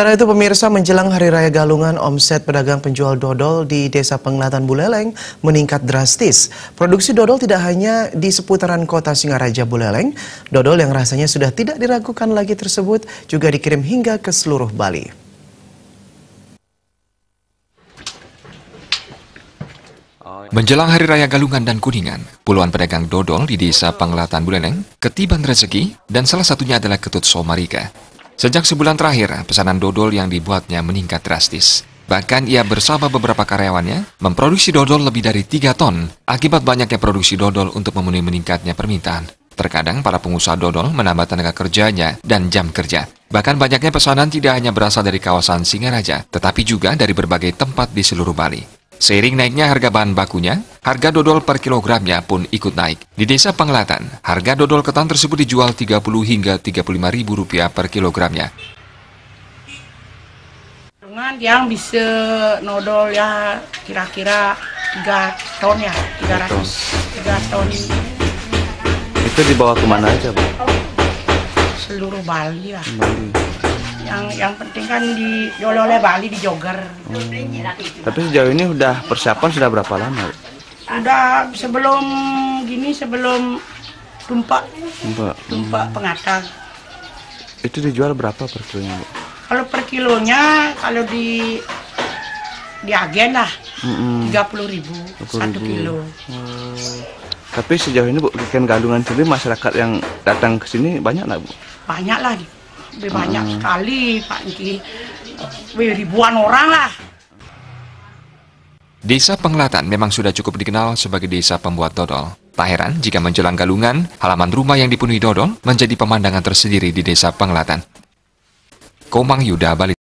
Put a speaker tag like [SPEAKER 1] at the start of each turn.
[SPEAKER 1] Karena itu pemirsa menjelang Hari Raya Galungan, omset pedagang penjual dodol di Desa Penglatan Buleleng meningkat drastis. Produksi dodol tidak hanya di seputaran kota Singaraja Buleleng, dodol yang rasanya sudah tidak diragukan lagi tersebut juga dikirim hingga ke seluruh Bali.
[SPEAKER 2] Menjelang Hari Raya Galungan dan Kuningan, puluhan pedagang dodol di Desa Panglatan Buleleng ketiban rezeki dan salah satunya adalah Ketut Somarika Sejak sebulan terakhir, pesanan dodol yang dibuatnya meningkat drastis. Bahkan ia bersama beberapa karyawannya memproduksi dodol lebih dari 3 ton akibat banyaknya produksi dodol untuk memenuhi meningkatnya permintaan. Terkadang para pengusaha dodol menambah tenaga kerjanya dan jam kerja. Bahkan banyaknya pesanan tidak hanya berasal dari kawasan Singaraja, tetapi juga dari berbagai tempat di seluruh Bali. Seiring naiknya harga bahan bakunya, harga dodol per kilogramnya pun ikut naik. Di desa Pengelatan, harga dodol ketan tersebut dijual 30 hingga 35 ribu rupiah per kilogramnya.
[SPEAKER 1] Dengan yang bisa nodol ya kira-kira 3 ton ya, 300, 3 ton. Itu dibawa kemana aja, Bu? Seluruh Bali lah. Bali yang yang penting kan di oleh Bali di Jogger. Hmm. Tapi sejauh ini udah persiapan sudah berapa lama? Udah sebelum gini sebelum tumpak. Tumpak. Tumpak hmm. pengatang. Itu dijual berapa per kilonya, Bu? Kalau per kilonya kalau di di agen lah hmm. tiga puluh ribu satu kilo. Hmm. Tapi sejauh ini bu ikan galungan sendiri masyarakat yang
[SPEAKER 2] datang ke sini banyak nggak bu?
[SPEAKER 1] Banyak lah lebih banyak hmm. sekali Pak lebih ribuan orang lah
[SPEAKER 2] Desa Penglatan memang sudah cukup dikenal sebagai desa pembuat dodol. Tak heran jika menjelang galungan, halaman rumah yang dipenuhi dodol menjadi pemandangan tersendiri di desa Penglatan. Komang Yuda Bali